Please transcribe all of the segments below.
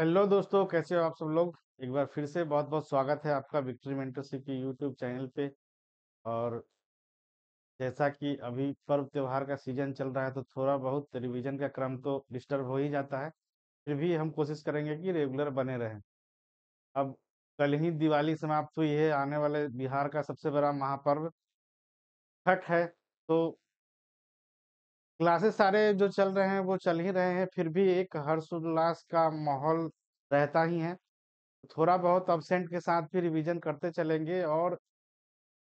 Hello दोस्तों कैसे हो आप सब लोग एक बार फिर से बहुत बहुत स्वागत है आपका विक्ट्री मेंटरशिप के यूट्यूब चैनल पे और जैसा कि अभी पर्व त्यौहार का सीजन चल रहा है तो थोड़ा बहुत रिवीजन का क्रम तो डिस्टर्ब हो ही जाता है फिर भी हम कोशिश करेंगे कि रेगुलर बने रहें अब कल ही दिवाली समाप्त हुई है आने वाले बिहार का सबसे बड़ा महापर्व छठ है तो क्लासेस सारे जो चल रहे हैं वो चल ही रहे हैं फिर भी एक हर्षोल्लास का माहौल रहता ही है थोड़ा बहुत अबसेंट के साथ भी रिवीजन करते चलेंगे और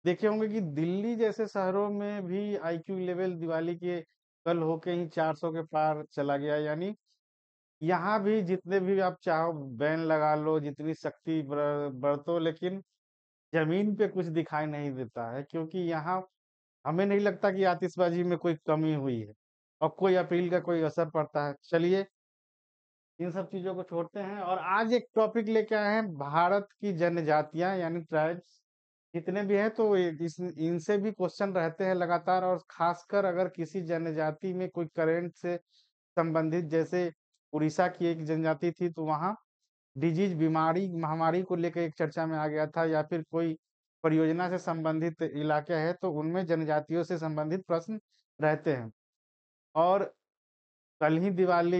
देखे होंगे कि दिल्ली जैसे शहरों में भी आईक्यू लेवल दिवाली के कल होके ही 400 के पार चला गया यानी यहाँ भी जितने भी आप चाहो बैन लगा लो जितनी शक्ति बरतो लेकिन जमीन पे कुछ दिखाई नहीं देता है क्योंकि यहाँ हमें नहीं लगता कि आतिशबाजी में कोई कमी हुई है और कोई अपील का कोई असर पड़ता है चलिए इन सब चीजों को छोड़ते हैं और आज एक टॉपिक लेके आए हैं भारत की जनजातियां यानी ट्राइब्स जितने भी हैं तो इस इनसे भी क्वेश्चन रहते हैं लगातार और खासकर अगर किसी जनजाति में कोई करेंट से संबंधित जैसे उड़ीसा की एक जनजाति थी तो वहाँ डिजीज बीमारी महामारी को लेकर एक चर्चा में आ गया था या फिर कोई परियोजना से संबंधित इलाके है तो उनमें जनजातियों से संबंधित प्रश्न रहते हैं और कल ही दिवाली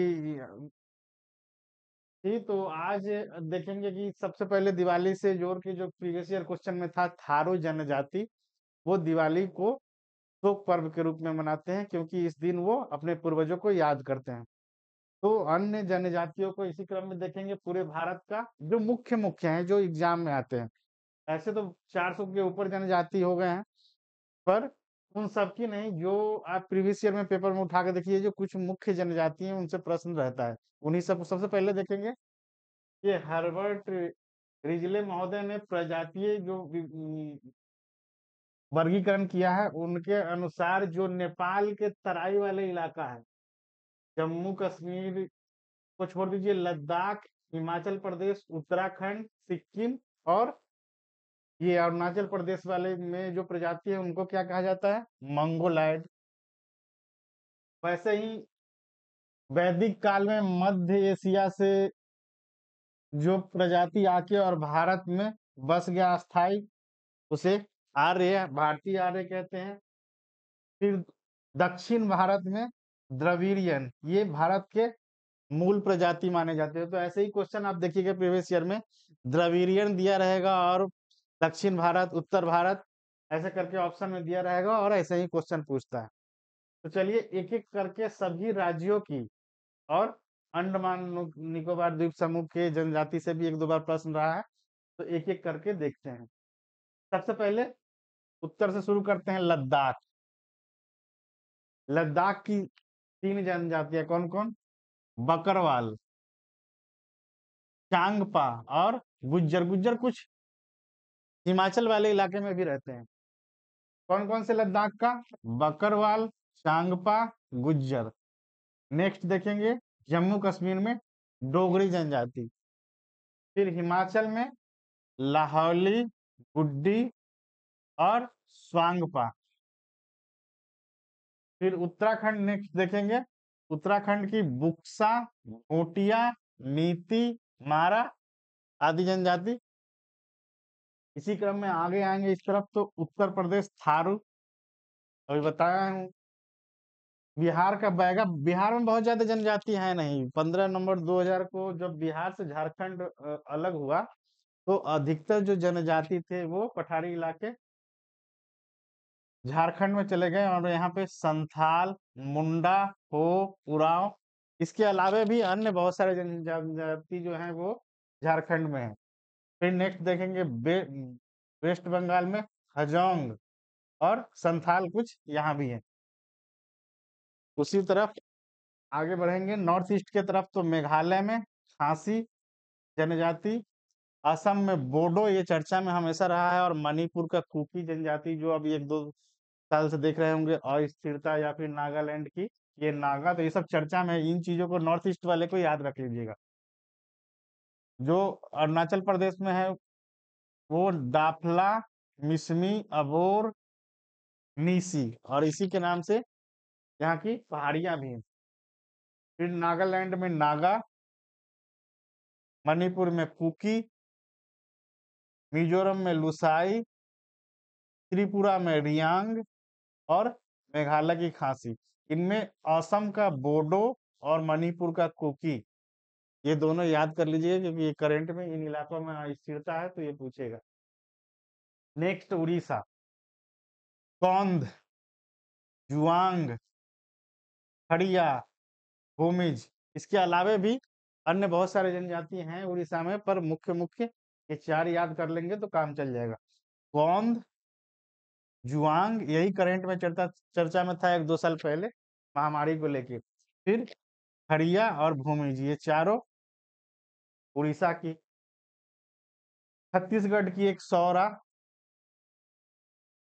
थी तो आज देखेंगे कि सबसे पहले दिवाली से जोड़ के जो प्रीवियस ईयर क्वेश्चन में था थारू जनजाति वो दिवाली को शोक पर्व के रूप में मनाते हैं क्योंकि इस दिन वो अपने पूर्वजों को याद करते हैं तो अन्य जनजातियों को इसी क्रम में देखेंगे पूरे भारत का जो मुख्य मुख्य हैं जो एग्जाम में आते हैं ऐसे तो 400 के ऊपर जनजाति हो गए हैं पर उन सबकी नहीं जो आप प्रीवियस ईयर में पेपर में उठा के देखिए जो कुछ मुख्य जनजाति हैं उनसे प्रश्न रहता है उन्हीं सब सबसे पहले देखेंगे ये हर्बर्ट रिजले महोदय ने प्रजातीय जो वर्गीकरण किया है उनके अनुसार जो नेपाल के तराई वाले इलाका है जम्मू कश्मीर को छोड़ दीजिए लद्दाख हिमाचल प्रदेश उत्तराखंड सिक्किम और ये अरुणाचल प्रदेश वाले में जो प्रजाति है उनको क्या कहा जाता है मंगोलाइड वैसे ही वैदिक काल में मध्य एशिया से जो प्रजाति आके और भारत में बस गया स्थाई उसे आर्य भारतीय आर्य कहते हैं फिर दक्षिण भारत में द्रविड़ियन ये भारत के मूल प्रजाति माने जाते हैं तो ऐसे ही क्वेश्चन आप देखिएगा प्रीवियस ईयर में द्रविड़ियन दिया रहेगा और दक्षिण भारत उत्तर भारत ऐसे करके ऑप्शन में दिया रहेगा और ऐसे ही क्वेश्चन पूछता है तो चलिए एक एक करके सभी राज्यों की और अंडमान निकोबार द्वीप समूह के जनजाति से भी एक दो बार प्रश्न रहा है तो एक एक करके देखते हैं सबसे पहले उत्तर से शुरू करते हैं लद्दाख लद्दाख की तीन जनजातियां कौन कौन बकरवाल चांगपा और गुज्जर गुज्जर कुछ हिमाचल वाले इलाके में भी रहते हैं कौन कौन से लद्दाख का बकरवाल चांगपा गुज्जर नेक्स्ट देखेंगे जम्मू कश्मीर में डोगरी जनजाति फिर हिमाचल में लाहौली गुड्डी और स्वांगपा फिर उत्तराखंड नेक्स्ट देखेंगे उत्तराखंड की बुक्सा भोटिया नीति मारा आदि जनजाति इसी क्रम में आगे आएंगे इस तरफ तो उत्तर प्रदेश थारू अभी बताया हूँ बिहार का बैगा बिहार में बहुत ज्यादा जनजाति है नहीं पंद्रह नवंबर 2000 को जब बिहार से झारखंड अलग हुआ तो अधिकतर जो जनजाति थे वो पठारी इलाके झारखंड में चले गए और यहाँ पे संथाल मुंडा हो उराव इसके अलावा भी अन्य बहुत सारे जनजाति जो हैं वो झारखंड में है फिर नेक्स्ट देखेंगे बे, वेस्ट बंगाल में हजोंग और संथाल कुछ यहाँ भी है उसी तरफ आगे बढ़ेंगे नॉर्थ ईस्ट के तरफ तो मेघालय में खांसी जनजाति असम में बोडो ये चर्चा में हमेशा रहा है और मणिपुर का कुकी जनजाति जो अभी एक दो साल से देख रहे होंगे अस्थिरता या फिर नागालैंड की ये नागा तो ये सब चर्चा में इन चीजों को नॉर्थ ईस्ट वाले को याद रख लीजिएगा जो अरुणाचल प्रदेश में है वो दाफला मिसमी अबोर नीसी और इसी के नाम से यहाँ की पहाड़ियां भी हैं फिर नागालैंड में नागा मणिपुर में कुकी मिजोरम में लुसाई त्रिपुरा में रियांग और मेघालय की खांसी इनमें असम का बोडो और मणिपुर का कुकी ये दोनों याद कर लीजिए क्योंकि ये करंट में इन इलाकों में स्थिरता है तो ये पूछेगा नेक्स्ट उड़ीसा कौंद जुआंग खड़िया भूमिज इसके अलावा भी अन्य बहुत सारे जनजाति हैं उड़ीसा में पर मुख्य मुख्य ये चार याद कर लेंगे तो काम चल जाएगा कौंद जुआंग यही करंट में चर्चा चर्चा में था एक दो साल पहले महामारी को लेके फिर खड़िया और भूमिज ये चारों उड़ीसा की छत्तीसगढ़ की एक सौरा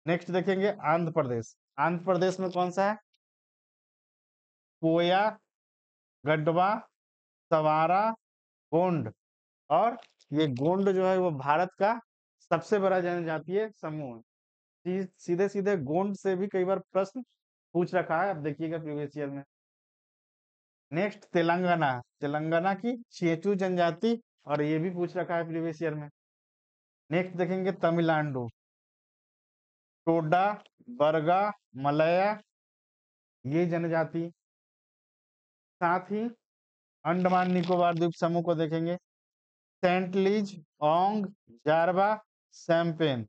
नेक्स्ट देखेंगे आंध्र प्रदेश आंध्र प्रदेश में कौन सा है कोया गडवा सवारा गोंड और ये गोंड जो है वो भारत का सबसे बड़ा जनजातीय समूह है सीधे सीधे गोंड से भी कई बार प्रश्न पूछ रखा है आप देखिएगा प्रीवियस ईयर में नेक्स्ट तेलंगाना तेलंगाना की चेचू जनजाति और ये भी पूछ रखा है प्रीवियस ईयर में नेक्स्ट देखेंगे तमिलनाडु टोडा बरगा मलया ये जनजाति साथ ही अंडमान निकोबार द्वीप समूह को देखेंगे सेंटलीज ओंग जारवा सैम्पेन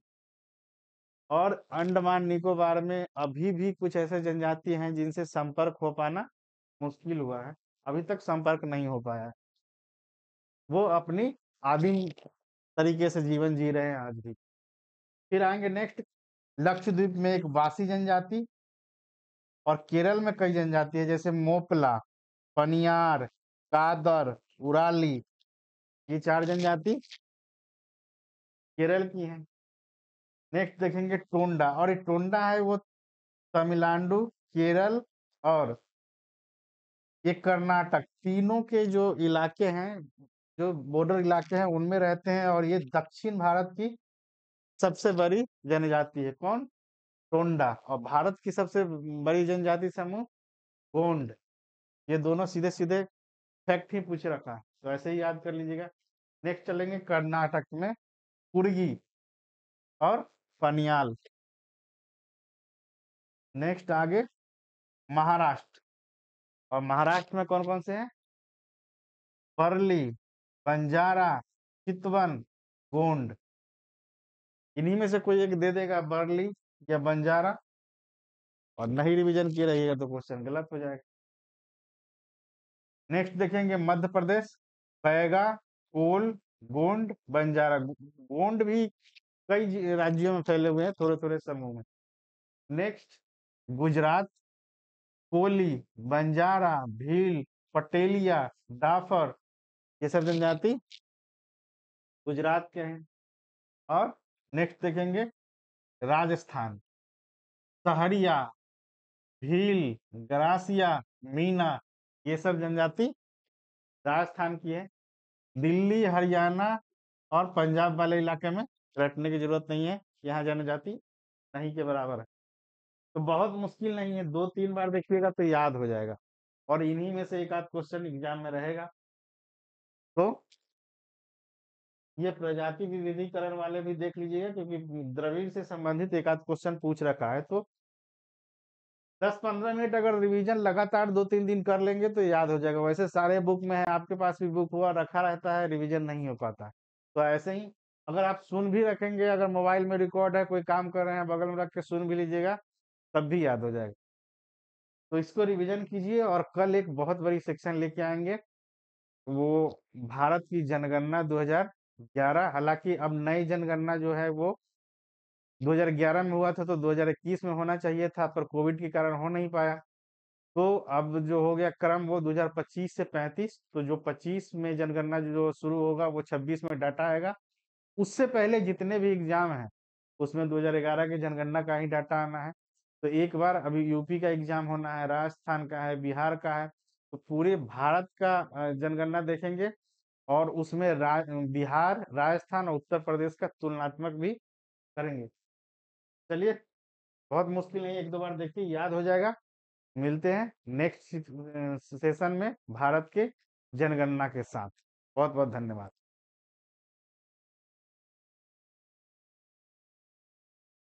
और अंडमान निकोबार में अभी भी कुछ ऐसे जनजाति हैं जिनसे संपर्क हो पाना मुश्किल हुआ है अभी तक संपर्क नहीं हो पाया वो अपनी आदिम तरीके से जीवन जी रहे हैं आज भी फिर आएंगे नेक्स्ट लक्षद्वीप में एक वासी जनजाति और केरल में कई जनजाति है जैसे मोपला पनियार कादर उराली ये चार जनजाति केरल की है नेक्स्ट देखेंगे टोंडा और ये टोंडा है वो तमिलनाडु केरल और ये कर्नाटक तीनों के जो इलाके हैं जो बॉर्डर इलाके हैं उनमें रहते हैं और ये दक्षिण भारत की सबसे बड़ी जनजाति है कौन टोंडा और भारत की सबसे बड़ी जनजाति समूह गोंड ये दोनों सीधे सीधे फैक्ट ही पूछ रखा है तो ऐसे ही याद कर लीजिएगा नेक्स्ट चलेंगे कर्नाटक में कुर्गी और पनियाल नेक्स्ट आगे महाराष्ट्र और महाराष्ट्र में कौन कौन से हैं परली बंजारा चितवन गोंड इन्हीं में से कोई एक दे देगा बर्ली या बंजारा और नहीं रिवीजन की रहिएगा तो क्वेश्चन गलत हो जाएगा नेक्स्ट देखेंगे मध्य प्रदेश बैगा कोल गोंड बंजारा गोंड भी कई राज्यों में फैले हुए हैं थोड़े थोड़े समूह में नेक्स्ट गुजरात कोली बंजारा भील पटेलिया डाफर ये सब जनजाति गुजरात के हैं और नेक्स्ट देखेंगे राजस्थान सहरिया भील ग्रासिया मीना ये सब जनजाति राजस्थान की है दिल्ली हरियाणा और पंजाब वाले इलाके में रटने की जरूरत नहीं है यहाँ जनजाति नहीं के बराबर है तो बहुत मुश्किल नहीं है दो तीन बार देखिएगा तो याद हो जाएगा और इन्हीं में से एक आध क्वेश्चन एग्जाम में रहेगा तो ये प्रजाति विविधीकरण वाले भी देख लीजिएगा क्योंकि द्रविड़ से संबंधित एक आध क्वेश्चन पूछ रखा है तो दस पंद्रह मिनट अगर रिवीजन लगातार दो तीन दिन कर लेंगे तो याद हो जाएगा वैसे सारे बुक में है आपके पास भी बुक हुआ रखा रहता है रिवीजन नहीं हो पाता तो ऐसे ही अगर आप सुन भी रखेंगे अगर मोबाइल में रिकॉर्ड है कोई काम कर रहे हैं बगल में रख के सुन भी लीजिएगा तब भी याद हो जाएगा। तो इसको रिवीजन कीजिए और कल एक बहुत बड़ी सेक्शन लेके आएंगे वो भारत की जनगणना 2011 हालांकि अब नई जनगणना जो है वो 2011 में हुआ था तो 2021 में होना चाहिए था पर कोविड के कारण हो नहीं पाया। तो अब जो हो गया क्रम वो 2025 से 35 तो जो 25 में जनगणना जो शुरू होगा वो 26 में डाटा आएगा। उससे पहले जितने भी एग्ज़ाम हैं उसमें 2011 के जनगणना का ही डाटा आना है। तो एक बार अभी यूपी का एग्जाम होना है राजस्थान का है बिहार का है तो पूरे भारत का जनगणना देखेंगे और उसमें रा, बिहार राजस्थान और उत्तर प्रदेश का तुलनात्मक भी करेंगे चलिए बहुत मुश्किल नहीं एक दो बार देखिए याद हो जाएगा मिलते हैं नेक्स्ट सेशन में भारत के जनगणना के साथ बहुत बहुत धन्यवाद